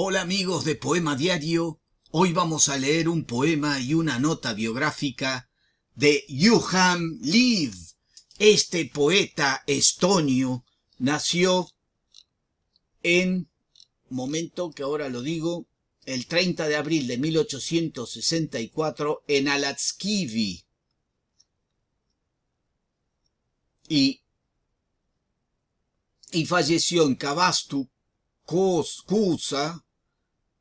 Hola amigos de Poema Diario, hoy vamos a leer un poema y una nota biográfica de Juham Liv. Este poeta estonio nació en, momento que ahora lo digo, el 30 de abril de 1864 en Alatskivi. Y, y falleció en Kavastu, Kusa,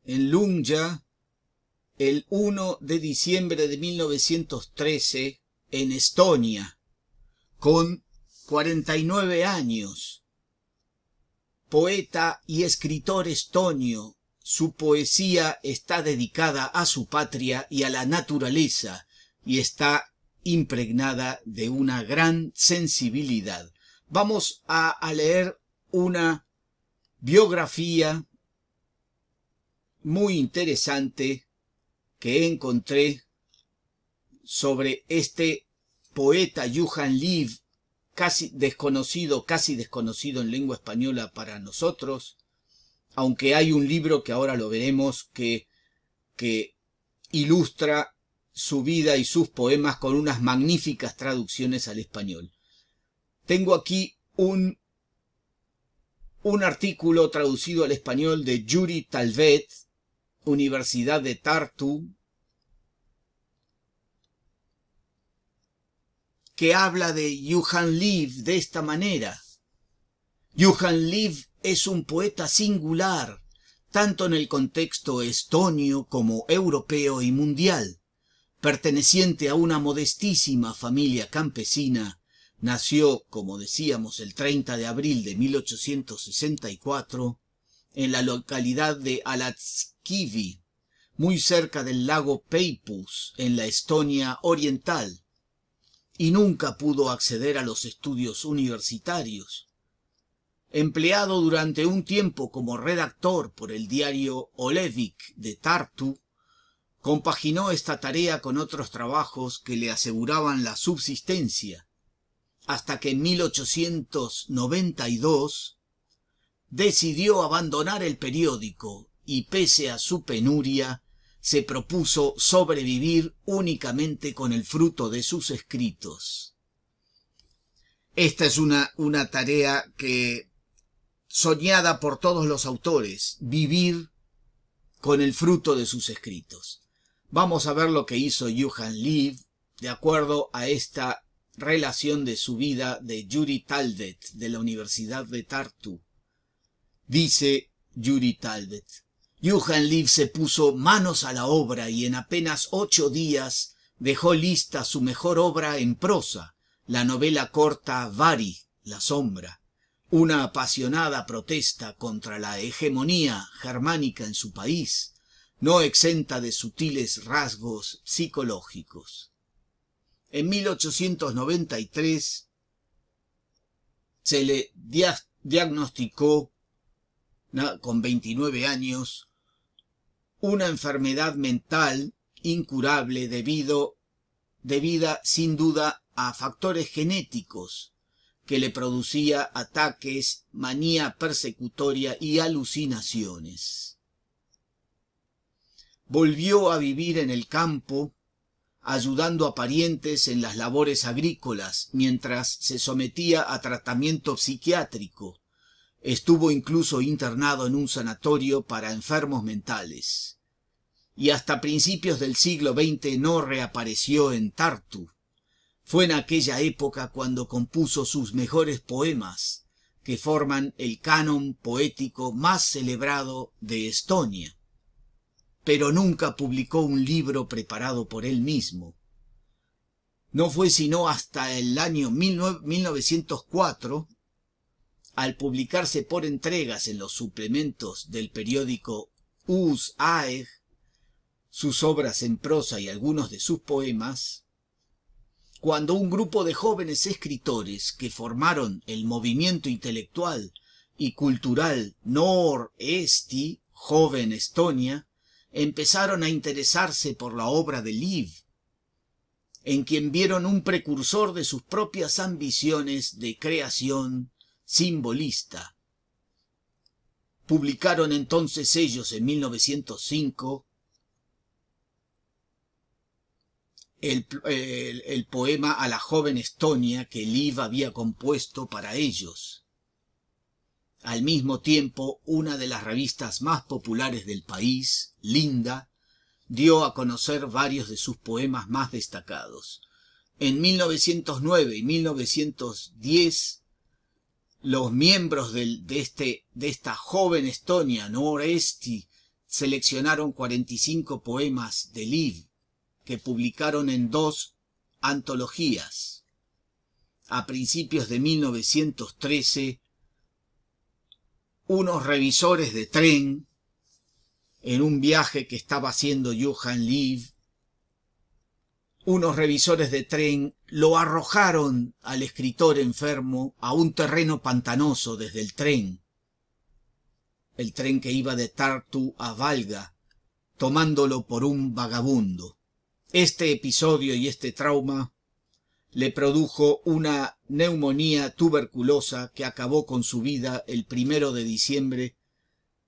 en Lunja, el 1 de diciembre de 1913 en Estonia, con 49 años. Poeta y escritor estonio, su poesía está dedicada a su patria y a la naturaleza y está impregnada de una gran sensibilidad. Vamos a leer una biografía muy interesante que encontré sobre este poeta yuhan Liv, casi desconocido, casi desconocido en lengua española para nosotros, aunque hay un libro que ahora lo veremos que, que ilustra su vida y sus poemas con unas magníficas traducciones al español. Tengo aquí un, un artículo traducido al español de Yuri Talvet, Universidad de Tartu, que habla de Juhan Liv de esta manera. Juhan Liv es un poeta singular, tanto en el contexto estonio como europeo y mundial. Perteneciente a una modestísima familia campesina, nació, como decíamos, el 30 de abril de 1864 en la localidad de Alatskivi, muy cerca del lago Peipus, en la Estonia oriental, y nunca pudo acceder a los estudios universitarios. Empleado durante un tiempo como redactor por el diario Olevik de Tartu, compaginó esta tarea con otros trabajos que le aseguraban la subsistencia, hasta que en 1892 decidió abandonar el periódico y pese a su penuria, se propuso sobrevivir únicamente con el fruto de sus escritos. Esta es una, una tarea que soñada por todos los autores, vivir con el fruto de sus escritos. Vamos a ver lo que hizo Johan Lieb de acuerdo a esta relación de su vida de Yuri Taldet de la Universidad de Tartu dice Yuri Talbot. Johan Liv se puso manos a la obra y en apenas ocho días dejó lista su mejor obra en prosa, la novela corta Vari, La Sombra, una apasionada protesta contra la hegemonía germánica en su país, no exenta de sutiles rasgos psicológicos. En 1893 se le diagnosticó con 29 años, una enfermedad mental incurable debido, debida sin duda a factores genéticos que le producía ataques, manía persecutoria y alucinaciones. Volvió a vivir en el campo, ayudando a parientes en las labores agrícolas mientras se sometía a tratamiento psiquiátrico Estuvo incluso internado en un sanatorio para enfermos mentales. Y hasta principios del siglo XX no reapareció en Tartu. Fue en aquella época cuando compuso sus mejores poemas, que forman el canon poético más celebrado de Estonia. Pero nunca publicó un libro preparado por él mismo. No fue sino hasta el año 1904 al publicarse por entregas en los suplementos del periódico Us Aeg, sus obras en prosa y algunos de sus poemas, cuando un grupo de jóvenes escritores que formaron el movimiento intelectual y cultural Nor-Esti, joven Estonia, empezaron a interesarse por la obra de Liv, en quien vieron un precursor de sus propias ambiciones de creación simbolista. Publicaron entonces ellos en 1905 el, poema a la joven Estonia que Liv había compuesto para ellos. Al mismo tiempo, una de las revistas más populares del país, Linda, dio a conocer varios de sus poemas más destacados. En 1909 y 1910 los miembros este, de, esta joven Estonia, Noresti, seleccionaron 45 poemas de Liv, que publicaron en dos antologías. A principios de 1913, unos revisores de tren, en un viaje que estaba haciendo Johan Liv unos revisores de tren lo arrojaron al escritor enfermo a un terreno pantanoso desde el tren, el tren que iba de Tartu a Valga, tomándolo por un vagabundo. Este episodio y este trauma le produjo una neumonía tuberculosa que acabó con su vida el primero de diciembre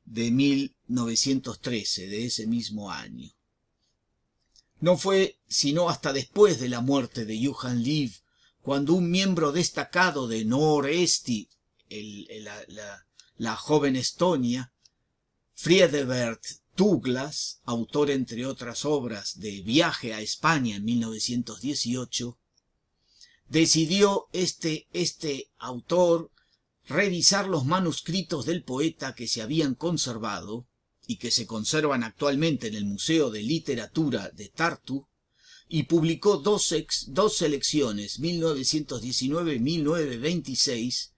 de 1913, de ese mismo año. No fue sino hasta después de la muerte de Johan Liv, cuando un miembro destacado de Noresti, la, la, joven Estonia, Friedebert Douglas, autor entre otras obras de Viaje a España en 1918, decidió este, este autor revisar los manuscritos del poeta que se habían conservado y que se conservan actualmente en el Museo de Literatura de Tartu, y publicó dos, dos selecciones, 1919 1926,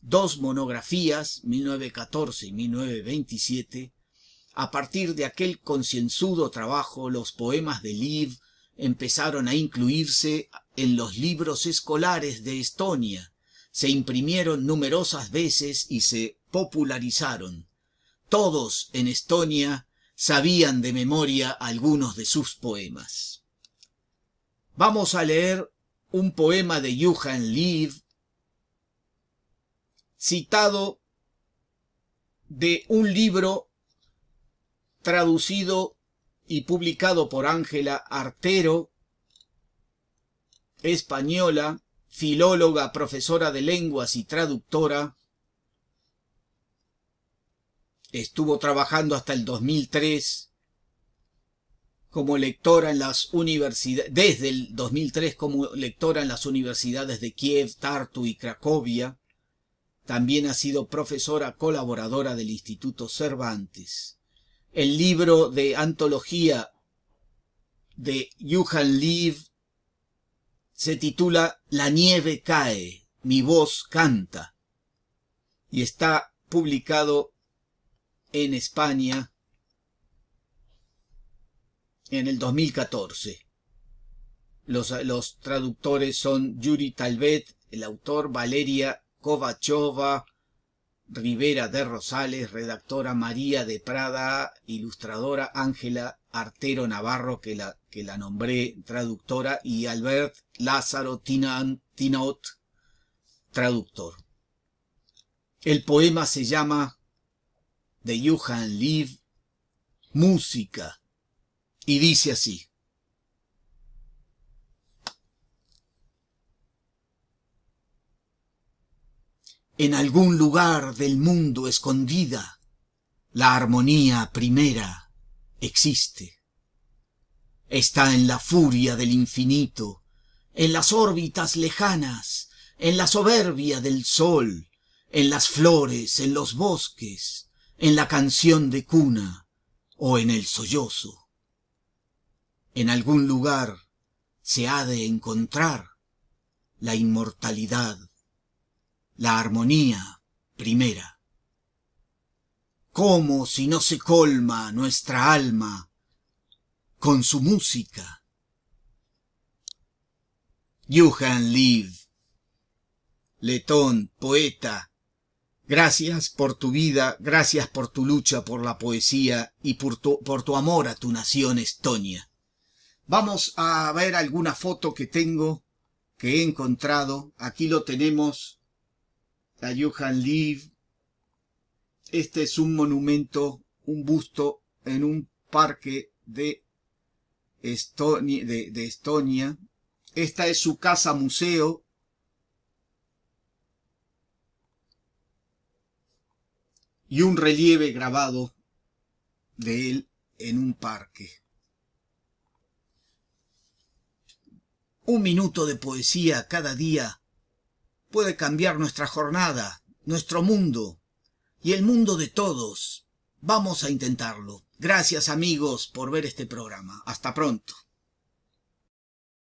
dos monografías, 1914 y 1927, a partir de aquel concienzudo trabajo, los poemas de Liv empezaron a incluirse en los libros escolares de Estonia, se imprimieron numerosas veces y se popularizaron. Todos en Estonia sabían de memoria algunos de sus poemas. Vamos a leer un poema de Johan Liv citado de un libro traducido y publicado por Ángela Artero, española, filóloga, profesora de lenguas y traductora, Estuvo trabajando hasta el 2003 como lectora en las universidades, desde el 2003 como lectora en las universidades de Kiev, Tartu y Cracovia. También ha sido profesora colaboradora del Instituto Cervantes. El libro de antología de Johan Liv se titula La nieve cae, mi voz canta y está publicado en España en el 2014. Los, traductores son Yuri Talbet, el autor, Valeria Kovachova, Rivera de Rosales, redactora María de Prada, ilustradora Ángela Artero Navarro, que la, que la nombré traductora, y Albert Lázaro Tinot, traductor. El poema se llama de Yuhan Liv, música, y dice así. En algún lugar del mundo escondida, la armonía primera existe. Está en la furia del infinito, en las órbitas lejanas, en la soberbia del sol, en las flores, en los bosques, en la canción de cuna o en el sollozo. En algún lugar se ha de encontrar la inmortalidad, la armonía primera. ¿Cómo si no se colma nuestra alma con su música? Johan Liv, letón, poeta, Gracias por tu vida, gracias por tu lucha por la poesía y por tu, por tu amor a tu nación Estonia. Vamos a ver alguna foto que tengo, que he encontrado. Aquí lo tenemos, la Johan Liv. Este es un monumento, un busto en un parque de Estonia. Esta es su casa museo y un relieve grabado de él en un parque. Un minuto de poesía cada día puede cambiar nuestra jornada, nuestro mundo y el mundo de todos. Vamos a intentarlo. Gracias amigos por ver este programa. Hasta pronto.